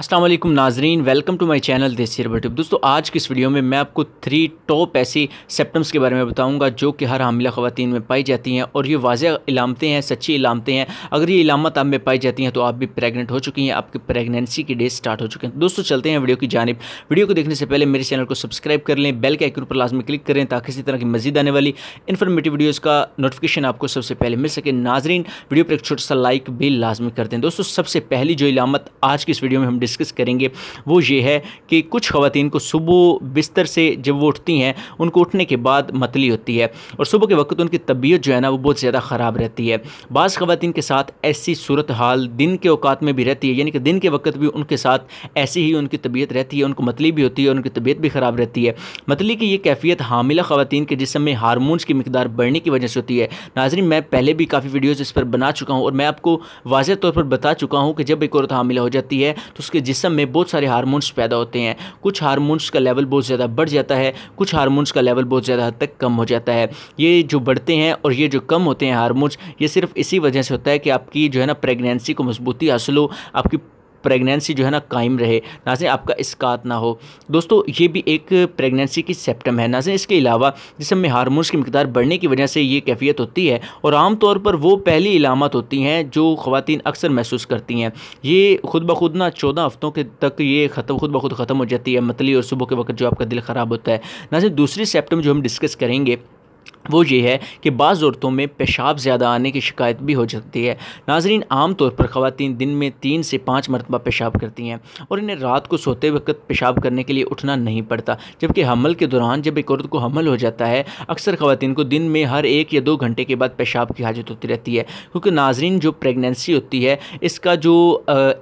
असलम नाजरीन welcome to my channel देसीर बटूब दोस्तों आज की इस वीडियो में मैं आपको थ्री टॉप ऐसी सेप्टम्स के बारे में बताऊंगा जो कि हर हामिला ख़वान में पाई जाती हैं और ये वाज इलामतें हैं सच्ची इलामतें हैं अगर ये इलामत आप में पाई जाती हैं तो आप भी प्रेगनेंट हो चुकी हैं आपकी प्रेगनेंसी के डेज स्टार्ट हो चुके हैं दोस्तों चलते हैं वीडियो की जानब वीडियो को देखने से पहले मेरे चैनल को सब्सक्राइब कर लें बेल के आइकन पर लाजमी क्लिक करें ताकि इसी तरह की मजीद आने वाली इन्फॉर्मेटिव वीडियोज़ का नोटिफिकेशन आपको सबसे पहले मिल सके नाजरीन वीडियो पर एक छोटा सा लाइक भी लाजमी कर दें दोस्तों सबसे पहली जो इलामत आज की इस वीडियो में हम डिस्कस करेंगे वो ये है कि कुछ खातन को सुबह बिस्तर से जब वो उठती हैं उनको उठने के बाद मतली होती है और सुबह के वक्त उनकी तबीयत जो है ना वो बहुत ज़्यादा ख़राब रहती है बाज़ खातन के साथ ऐसी सूरत हाल दिन के अवकात में भी रहती है यानी कि दिन के वक्त भी उनके साथ ऐसी ही उनकी तबीयत रहती है उनको मतली भी होती है और उनकी तबीयत भी ख़राब रहती है मतली की ये कैफियत हामिला खातन के जिसम में हारमोन्स की मकदार बढ़ने की वजह से होती है नाजरीन मैं पहले भी काफ़ी वीडियोज़ इस पर बना चुका हूँ और मैं आपको वाजह तौर पर बता चुका हूँ कि जब एक औरत हामिला हो जाती है तो उसके आपके जिसम में बहुत सारे हारमोन्स पैदा होते हैं कुछ हारमोन्स का लेवल बहुत ज़्यादा बढ़ जाता है कुछ हारमोन्स का लेवल बहुत ज़्यादा हद तक कम हो जाता है ये जो बढ़ते हैं और ये जो कम होते हैं हारमोन्स ये सिर्फ इसी वजह से होता है कि आपकी जो है ना प्रेगनेंसी को मजबूती हासिल हो आपकी प्रेगनेंसी जो है ना कायम रहे ना से आपका इसकात ना हो दोस्तों ये भी एक प्रेगनेंसी की सेप्टम है ना से इसके अलावा जिसमें में हारमोन्स की मकदार बढ़ने की वजह से ये कैफियत होती है और आमतौर पर वो पहली इलामत होती हैं जो खुवान अक्सर महसूस करती हैं ये खुद ब खुद ना चौदह हफ्तों के तक ये ख़त्म खुद ब खुद ख़त्म हो जाती है मतली और सुबह के वक्त जो आपका दिल ख़राब होता है ना से दूसरी सेप्टम जो हम डिस्कस करेंगे वो ये है कि बाज़ औरतों में पेशाब ज़्यादा आने की शिकायत भी हो सकती है नाजरीन आम तौर पर ख़वान दिन में तीन से पाँच मरतबा पेशाब करती हैं और इन्हें रात को सोते वक्त पेशाब करने के लिए उठना नहीं पड़ता जबकि हमल के दौरान जब एक औरत को हमल हो जाता है अक्सर ख़वान को दिन में हर एक या दो घंटे के बाद पेशाब की हाजत होती रहती है क्योंकि नाजरीन जो प्रेगनेंसी होती है इसका जो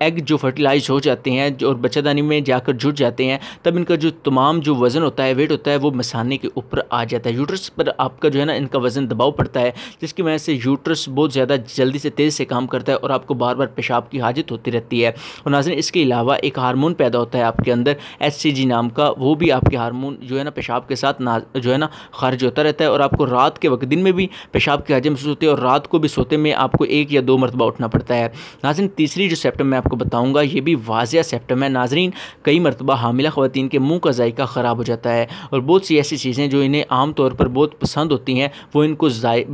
एग जो फर्टिलाइज हो जाते हैं और बच्चादानी में जाकर जुट जाते हैं तब इनका जो तमाम जो वज़न होता है वेट होता है वो मसाने के ऊपर आ जाता है यूट्रस पर आपका जो है ना इनका वज़न दबाव पड़ता है जिसकी वजह से यूट्रस बहुत ज़्यादा जल्दी से तेज़ से काम करता है और आपको बार बार पेशाब की हाजत होती रहती है और नाजन इसके अलावा एक हारमोन पैदा होता है आपके अंदर एच नाम का वो भी आपके हारमोन जो है ना पेशाब के साथ जो है ना खारिज होता रहता है और आपको रात के वक्त दिन में भी पेशाब की हाजत महसूस होती है और रात को भी सोते में आपको एक या दो मरतबा उठना पड़ता है नाजन तीसरी जो सेप्टम मैं आपको बताऊँगा ये भी वाजिया सेप्टम है नाजरीन कई मरतबा हामिला खुवान के मुँह का जायका ख़राब हो जाता है और बहुत सी ऐसी चीज़ें जो इन्हें आमतौर पर बहुत पसंद होती होती हैं वो इनको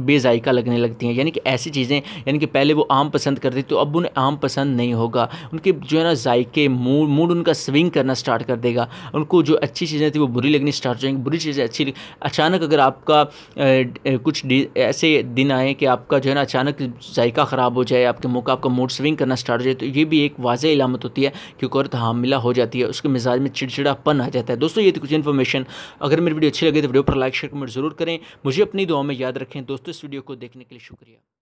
बेजायका लगने लगती हैं यानी कि ऐसी चीज़ें यानी कि पहले वो आम पसंद करती तो अब उन्हें आम पसंद नहीं होगा उनके जो है ना जायके मूड मूड उनका स्विंग करना स्टार्ट कर देगा उनको जो अच्छी चीज़ें थी वो बुरी लगनी स्टार्ट हो जाएंगी बुरी चीज़ें अच्छी अचानक अगर आपका कुछ ऐसे दिन आए कि आपका जो है ना अचानक जायका ख़राब हो जाए आपके मुँह का आपका मूड स्विंग करना स्टार्ट हो जाए तो ये भी एक वाजह इलामत होती है कि औरत हामिला हो जाती है उसके मिजाज में चिड़चिड़ापन आ जाता है दोस्तों ये थी कुछ इन्फॉर्मेशन अगर मेरी वीडियो अच्छी लगे तो वीडियो पर लाइक शेयर कमेंट जरूर करें मुझे मुझे अपनी दुआ में याद रखें दोस्तों इस वीडियो को देखने के लिए शुक्रिया